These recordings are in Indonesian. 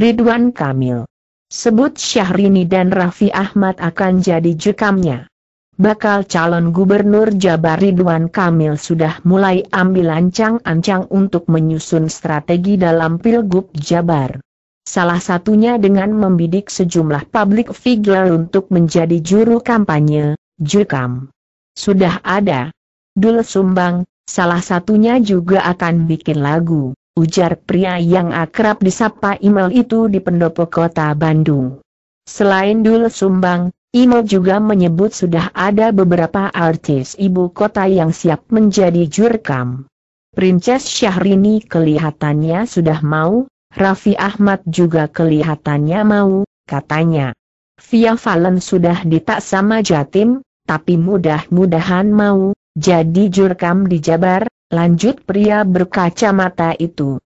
Ridwan Kamil. Sebut Syahrini dan Raffi Ahmad akan jadi jukamnya. Bakal calon gubernur Jabar Ridwan Kamil sudah mulai ambil ancang-ancang untuk menyusun strategi dalam Pilgub Jabar. Salah satunya dengan membidik sejumlah public figure untuk menjadi juru kampanye, Jukam. Sudah ada. Dul Sumbang, salah satunya juga akan bikin lagu ujar pria yang akrab disapa Imel itu di pendopo kota Bandung. Selain Dul Sumbang, Imel juga menyebut sudah ada beberapa artis ibu kota yang siap menjadi jurkam. Princess Syahrini kelihatannya sudah mau, Raffi Ahmad juga kelihatannya mau, katanya. Via Valen sudah ditak sama Jatim, tapi mudah-mudahan mau, jadi jurkam di Jabar, lanjut pria berkacamata itu.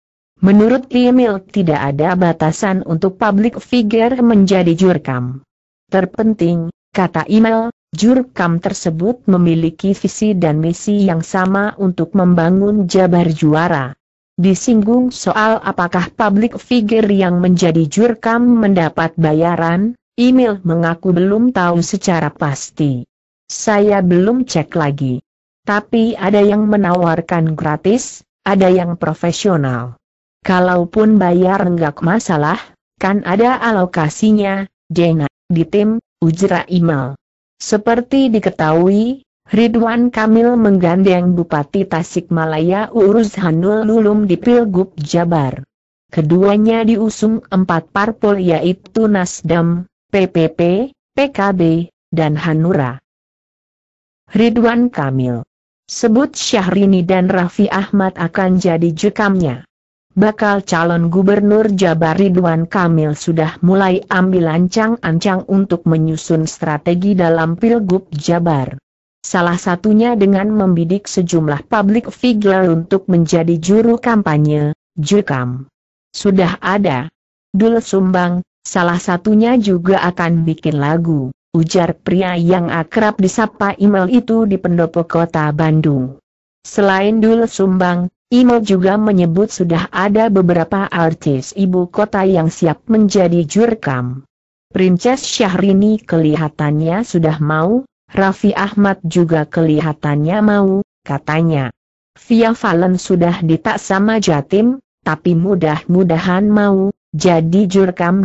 Menurut Emil tidak ada batasan untuk public figure menjadi jurkam. Terpenting, kata Emil, jurkam tersebut memiliki visi dan misi yang sama untuk membangun jabar juara. Disinggung soal apakah public figure yang menjadi jurkam mendapat bayaran, Emil mengaku belum tahu secara pasti. Saya belum cek lagi. Tapi ada yang menawarkan gratis, ada yang profesional. Kalaupun bayar enggak masalah, kan ada alokasinya, Jena, di tim, Ujra Imal. Seperti diketahui, Ridwan Kamil menggandeng Bupati Tasikmalaya Urus Hanul Lulum di Pilgub Jabar. Keduanya diusung empat parpol yaitu Nasdem, PPP, PKB, dan Hanura. Ridwan Kamil Sebut Syahrini dan Raffi Ahmad akan jadi jukamnya. Bakal calon gubernur Jabar Ridwan Kamil sudah mulai ambil ancang-ancang untuk menyusun strategi dalam Pilgub Jabar. Salah satunya dengan membidik sejumlah public figure untuk menjadi juru kampanye, jukam. Sudah ada. Dul Sumbang, salah satunya juga akan bikin lagu ujar pria yang akrab disapa Imel itu di pendopo kota Bandung. Selain Dul Sumbang, Imel juga menyebut sudah ada beberapa artis ibu kota yang siap menjadi jurkam. Princess Syahrini kelihatannya sudah mau, Raffi Ahmad juga kelihatannya mau, katanya. Via Valen sudah ditak sama Jatim, tapi mudah-mudahan mau, jadi jurkam